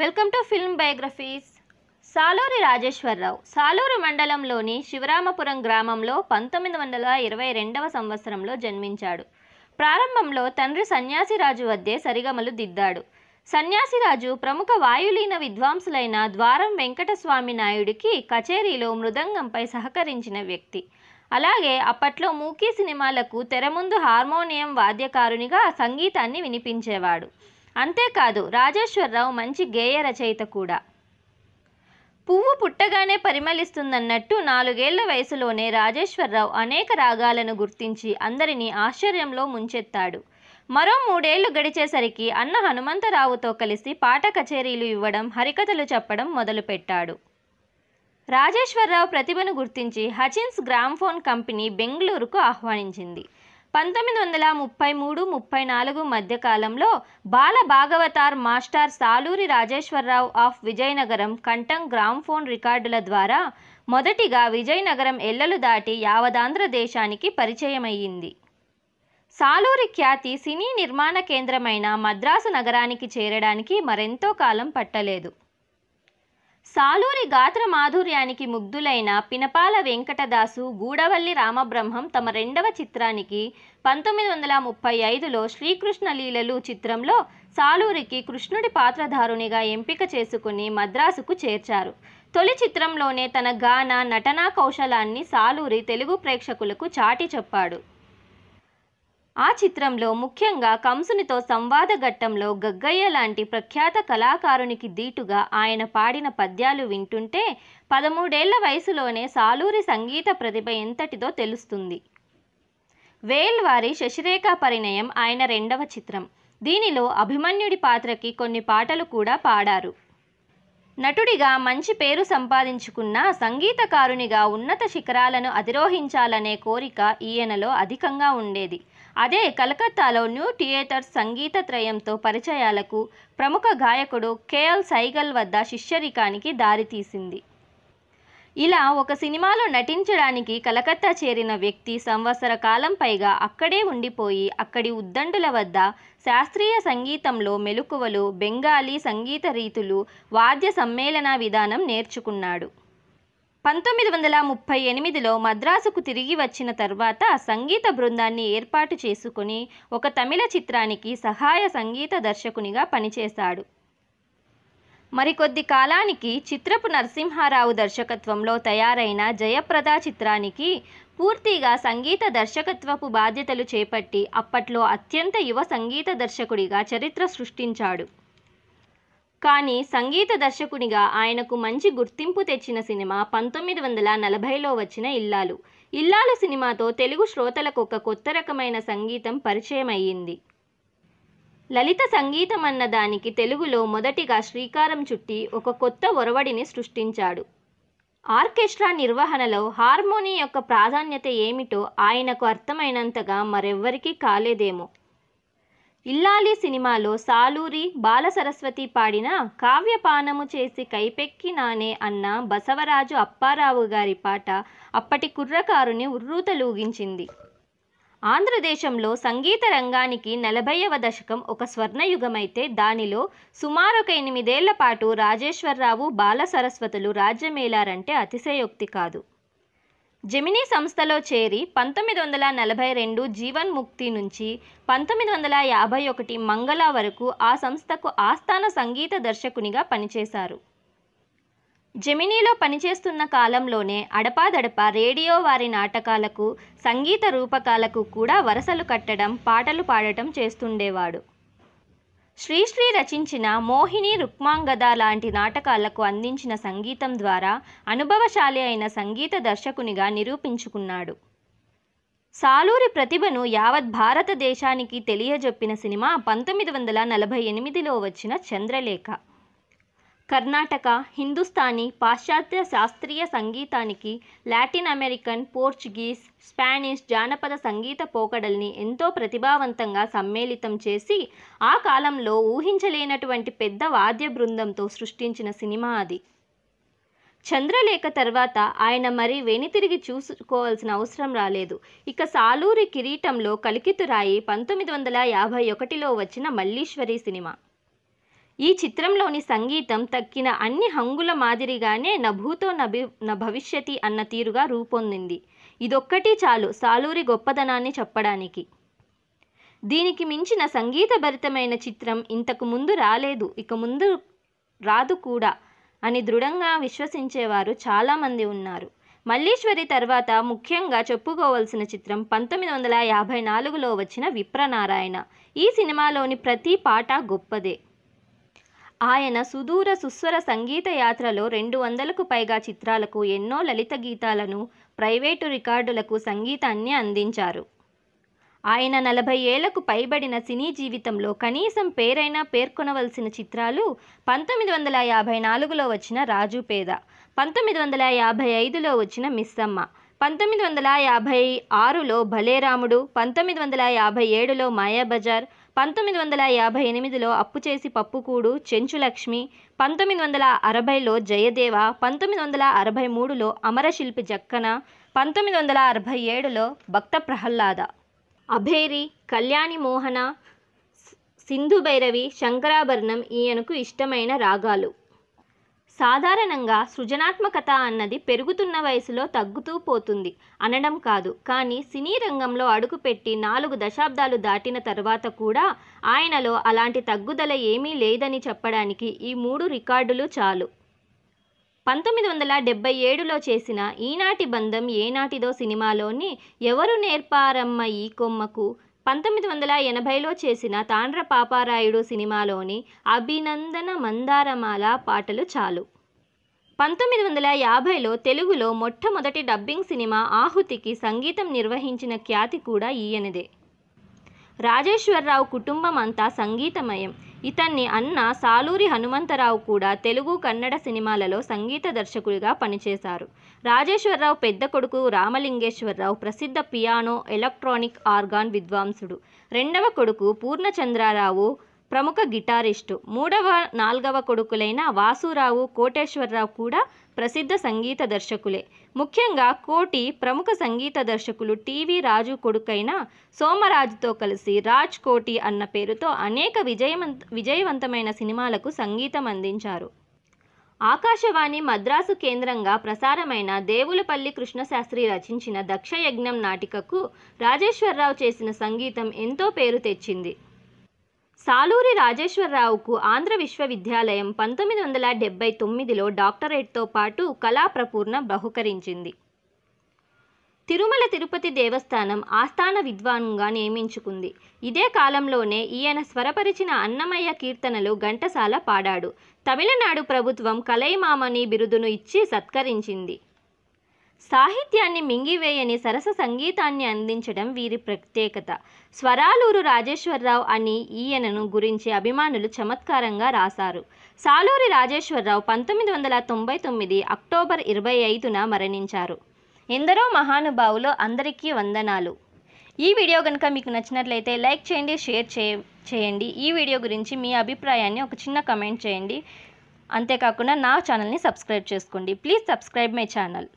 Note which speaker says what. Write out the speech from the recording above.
Speaker 1: welcome to film biographies Saluri Rajeswararao Saluru మండలంలోని శివరామపురం గ్రామంలో పంతొమ్మిది వందల ఇరవై రెండవ సంవత్సరంలో జన్మించాడు ప్రారంభంలో తండ్రి సన్యాసిరాజు వద్దే సరిగమలు దిద్దాడు సన్యాసిరాజు ప్రముఖ వాయులీన విద్వాంసులైన ద్వారం వెంకటస్వామి నాయుడికి కచేరీలో మృదంగంపై సహకరించిన వ్యక్తి అలాగే అప్పట్లో మూకీ సినిమాలకు తెరముందు హార్మోనియం వాద్యకారునిగా సంగీతాన్ని వినిపించేవాడు అంతేకాదు రాజేశ్వరరావు మంచి గేయ రచయిత కూడా పువ్వు పుట్టగానే పరిమళిస్తుందన్నట్టు నాలుగేళ్ల వయసులోనే రాజేశ్వరరావు అనేక రాగాలను గుర్తించి అందరినీ ఆశ్చర్యంలో ముంచెత్తాడు మరో మూడేళ్లు గడిచేసరికి అన్న హనుమంతరావుతో కలిసి పాట కచేరీలు ఇవ్వడం హరికథలు చెప్పడం మొదలుపెట్టాడు రాజేశ్వరరావు ప్రతిభను గుర్తించి హచిన్స్ గ్రామ్ఫోన్ కంపెనీ బెంగళూరుకు ఆహ్వానించింది పంతొమ్మిది వందల ముప్పై మూడు ముప్పై నాలుగు మధ్యకాలంలో బాల భాగవతార్ మాస్టర్ సాలూరి రాజేశ్వరరావు ఆఫ్ విజయనగరం కంఠం గ్రామ్ఫోన్ రికార్డుల ద్వారా మొదటిగా విజయనగరం ఎల్లలు దాటి యావదాంధ్ర దేశానికి పరిచయమయ్యింది సాలూరి ఖ్యాతి సినీ నిర్మాణ కేంద్రమైన మద్రాసు నగరానికి చేరడానికి మరెంతో కాలం పట్టలేదు సాలూరి గాత్ర మాధుర్యానికి ముగ్ధులైన పినపాల వెంకటదాసు గూడవల్లి రామబ్రహ్మం తమ రెండవ చిత్రానికి పంతొమ్మిది వందల ముప్పై ఐదులో శ్రీకృష్ణ లీలలు చిత్రంలో సాలూరికి కృష్ణుడి పాత్రధారునిగా ఎంపిక చేసుకుని మద్రాసుకు చేర్చారు తొలి చిత్రంలోనే తన గాన నటనా కౌశలాన్ని సాలూరి తెలుగు ప్రేక్షకులకు చాటి చెప్పాడు ఆ చిత్రంలో ముఖ్యంగా కంసునితో సంవాద ఘట్టంలో గగ్గయ్య లాంటి ప్రఖ్యాత కళాకారునికి దీటుగా ఆయన పాడిన పద్యాలు వింటుంటే పదమూడేళ్ల వయసులోనే సాలూరి సంగీత ప్రతిభ ఎంతటిదో తెలుస్తుంది వేల్వారి శశిరేఖ పరిణయం ఆయన రెండవ చిత్రం దీనిలో అభిమన్యుడి పాత్రకి కొన్ని పాటలు కూడా పాడారు నటుడిగా మంచి పేరు సంపాదించుకున్న సంగీతకారునిగా ఉన్నత శిఖరాలను అధిరోహించాలనే కోరిక ఈయనలో అధికంగా ఉండేది అదే కలకత్తాలో న్యూ థియేటర్ సంగీత త్రయంతో పరిచయాలకు ప్రముఖ గాయకుడు కేఎల్ సైగల్ వద్ద శిష్యరికానికి దారితీసింది ఇలా ఒక సినిమాలో నటించడానికి కలకత్తా చేరిన వ్యక్తి సంవత్సర కాలం పైగా అక్కడే ఉండిపోయి అక్కడి ఉద్దండుల వద్ద శాస్త్రీయ సంగీతంలో మెలకువలు బెంగాలీ సంగీత రీతులు వాద్య సమ్మేళన విధానం నేర్చుకున్నాడు పంతొమ్మిది వందల ముప్పై ఎనిమిదిలో మద్రాసుకు తిరిగి వచ్చిన తర్వాత సంగీత బృందాన్ని ఏర్పాటు చేసుకుని ఒక తమిళ చిత్రానికి సహాయ సంగీత దర్శకునిగా పనిచేశాడు మరికొద్ది కాలానికి చిత్రపు నరసింహారావు దర్శకత్వంలో తయారైన జయప్రద చిత్రానికి పూర్తిగా సంగీత దర్శకత్వపు బాధ్యతలు చేపట్టి అప్పట్లో అత్యంత యువ సంగీత దర్శకుడిగా చరిత్ర సృష్టించాడు కానీ సంగీత దర్శకునిగా ఆయనకు మంచి గుర్తింపు తెచ్చిన సినిమా పంతొమ్మిది వందల నలభైలో వచ్చిన ఇల్లాలు ఇల్లాలు సినిమాతో తెలుగు శ్రోతలకు ఒక కొత్త రకమైన సంగీతం పరిచయం అయ్యింది లలిత సంగీతం అన్న దానికి తెలుగులో మొదటిగా శ్రీకారం చుట్టి ఒక కొత్త ఒరవడిని సృష్టించాడు ఆర్కెస్ట్రా నిర్వహణలో హార్మోని యొక్క ప్రాధాన్యత ఏమిటో ఆయనకు అర్థమైనంతగా మరెవ్వరికీ కాలేదేమో ఇల్లాలి సినిమాలో సాలూరి బాలసరస్వతి పాడిన కావ్యపానము చేసి కైపెక్కి నానే అన్న బసవరాజు అప్పారావు గారి పాట అప్పటి కుర్రకారుని ఉర్రూతలూగించింది ఆంధ్రదేశంలో సంగీత రంగానికి నలభైవ దశకం ఒక స్వర్ణయుగమైతే దానిలో సుమారు ఒక ఎనిమిదేళ్ల పాటు రాజేశ్వరరావు బాల సరస్వతులు రాజ్యమేలారంటే అతిశయోక్తి కాదు జెమినీ సంస్థలో చేరి పంతొమ్మిది వందల నలభై రెండు జీవన్ ముక్తి నుంచి పంతొమ్మిది వందల యాభై ఒకటి మంగళ వరకు ఆ సంస్థకు ఆస్థాన సంగీత దర్శకునిగా పనిచేశారు జెమినీలో పనిచేస్తున్న కాలంలోనే అడపాదడపా రేడియో వారి నాటకాలకు సంగీత రూపకాలకు కూడా వరసలు కట్టడం పాటలు పాడటం చేస్తుండేవాడు శ్రీశ్రీ రచించిన మోహిని రుక్మాంగద లాంటి నాటకాలకు అందించిన సంగీతం ద్వారా అనుభవశాలి అయిన సంగీత దర్శకునిగా నిరూపించుకున్నాడు సాలూరి ప్రతిభను యావత్ భారతదేశానికి తెలియజెప్పిన సినిమా పంతొమ్మిది వందల నలభై ఎనిమిదిలో వచ్చిన చంద్రలేఖ కర్ణాటక హిందుస్థానీ పాశ్చాత్య శాస్త్రీయ సంగీతానికి లాటిన్ అమెరికన్ పోర్చుగీస్ స్పానిష్ జానపద సంగీత పోకడల్ని ఎంతో ప్రతిభావంతంగా సమ్మేళితం చేసి ఆ కాలంలో ఊహించలేనటువంటి పెద్ద వాద్య బృందంతో సృష్టించిన సినిమా అది చంద్రలేఖ తర్వాత ఆయన మరి వెనితిరిగి చూసుకోవాల్సిన అవసరం రాలేదు ఇక సాలూరి కిరీటంలో కలికితురాయి పంతొమ్మిది వందల యాభై ఒకటిలో వచ్చిన మల్లీశ్వరి సినిమా ఈ చిత్రంలోని సంగీతం తక్కిన అన్ని హంగుల మాదిరిగానే నభూతో నభి న భవిష్యతి అన్న తీరుగా రూపొందింది ఇదొక్కటి చాలు సాలూరి గొప్పదనాన్ని చెప్పడానికి దీనికి మించిన సంగీతభరితమైన చిత్రం ఇంతకు ముందు రాలేదు ఇక ముందు రాదు కూడా అని దృఢంగా విశ్వసించేవారు చాలామంది ఉన్నారు మల్లీశ్వరి తర్వాత ముఖ్యంగా చెప్పుకోవలసిన చిత్రం పంతొమ్మిది వందల యాభై నాలుగులో వచ్చిన విప్రనారాయణ ఈ సినిమాలోని ప్రతి పాట గొప్పదే ఆయన సుదూర సుస్వర సంగీత యాత్రలో రెండు వందలకు పైగా చిత్రాలకు ఎన్నో లలిత గీతాలను ప్రైవేటు రికార్డులకు సంగీతాన్ని అందించారు ఆయన నలభై ఏళ్లకు పైబడిన సినీ జీవితంలో కనీసం పేరైనా పేర్కొనవలసిన చిత్రాలు పంతొమ్మిది వందల యాభై నాలుగులో వచ్చిన రాజు పేద పంతొమ్మిది వందల యాభై ఐదులో వచ్చిన మిస్సమ్మ పంతొమ్మిది వందల యాభై ఆరులో భలేరాముడు పంతొమ్మిది వందల యాభై ఏడులో మాయాబజార్ పంతొమ్మిది వందల యాభై ఎనిమిదిలో అప్పు చేసి పప్పుకూడు చెంచులక్ష్మి పంతొమ్మిది వందల అరవైలో జయదేవ పంతొమ్మిది వందల అరవై మూడులో అమరశిల్పి జక్కన పంతొమ్మిది వందల అరవై ఏడులో భక్త ప్రహ్లాద అభేరి కళ్యాణి మోహన సింధు భైరవి శంకరాభరణం ఈయనకు ఇష్టమైన రాగాలు సాధారణంగా సృజనాత్మకత అన్నది పెరుగుతున్న వయసులో తగ్గుతూ పోతుంది అనడం కాదు కానీ సినీ రంగంలో అడుగుపెట్టి నాలుగు దశాబ్దాలు దాటిన తర్వాత కూడా ఆయనలో అలాంటి తగ్గుదల ఏమీ లేదని చెప్పడానికి ఈ మూడు రికార్డులు చాలు పంతొమ్మిది వందల డెబ్బై ఏడులో చేసిన ఈనాటి బంధం ఏనాటిదో సినిమాలోని ఎవరు నేర్పారమ్మ ఈ కొమ్మకు పంతొమ్మిది వందల ఎనభైలో చేసిన తాండ్ర పాపారాయుడు సినిమాలోని అభినందన మందారమాల పాటలు చాలు పంతొమ్మిది వందల యాభైలో తెలుగులో మొట్టమొదటి డబ్బింగ్ సినిమా ఆహుతికి సంగీతం నిర్వహించిన ఖ్యాతి కూడా ఈయనదే రాజేశ్వరరావు కుటుంబం అంతా సంగీతమయం ఇతన్ని అన్న సాలూరి హనుమంతరావు కూడా తెలుగు కన్నడ సినిమాలలో సంగీత దర్శకుడిగా పనిచేశారు రాజేశ్వరరావు పెద్ద కొడుకు రామలింగేశ్వరరావు ప్రసిద్ధ పియానో ఎలక్ట్రానిక్ ఆర్గాన్ విద్వాంసుడు రెండవ కొడుకు పూర్ణచంద్రారావు ప్రముఖ గిటారిస్టు మూడవ నాల్గవ కొడుకులైన వాసురావు కోటేశ్వరరావు కూడా ప్రసిద్ధ సంగీత దర్శకులే ముఖ్యంగా కోటి ప్రముఖ సంగీత దర్శకులు టీవీ రాజు కొడుకైన సోమరాజుతో కలిసి రాజ్ కోటి అన్న పేరుతో అనేక విజయవంత విజయవంతమైన సినిమాలకు సంగీతం అందించారు ఆకాశవాణి మద్రాసు కేంద్రంగా ప్రసారమైన దేవులపల్లి కృష్ణశాస్త్రి రచించిన దక్షయజ్ఞం నాటికకు రాజేశ్వరరావు చేసిన సంగీతం ఎంతో పేరు తెచ్చింది సాలూరి రాజేశ్వరరావుకు ఆంధ్ర విశ్వవిద్యాలయం పంతొమ్మిది వందల డెబ్బై తొమ్మిదిలో డాక్టరేట్తో పాటు కళాప్రపూర్ణ బహుకరించింది తిరుమల తిరుపతి దేవస్థానం ఆస్థాన విద్వాన్గా నియమించుకుంది ఇదే కాలంలోనే ఈయన స్వరపరిచిన అన్నమయ్య కీర్తనలు ఘంటసాల పాడాడు తమిళనాడు ప్రభుత్వం కలైమామని బిరుదును ఇచ్చి సత్కరించింది సాహిత్యాన్ని మింగివేయని సరస సంగీతాన్ని అందించడం వీరి ప్రత్యేకత స్వరాలూరు రాజేశ్వరరావు అని ఈయనను గురించి అభిమానులు చమత్కారంగా రాశారు సాలూరి రాజేశ్వరరావు పంతొమ్మిది వందల తొంభై తొమ్మిది అక్టోబర్ ఇరవై ఐదున మరణించారు ఎందరో మహానుభావులు అందరికీ వందనాలు ఈ వీడియో కనుక మీకు నచ్చినట్లయితే లైక్ చేయండి షేర్ చేయండి ఈ వీడియో గురించి మీ అభిప్రాయాన్ని ఒక చిన్న కమెంట్ చేయండి అంతేకాకుండా నా ఛానల్ని సబ్స్క్రైబ్ చేసుకోండి ప్లీజ్ సబ్స్క్రైబ్ మై ఛానల్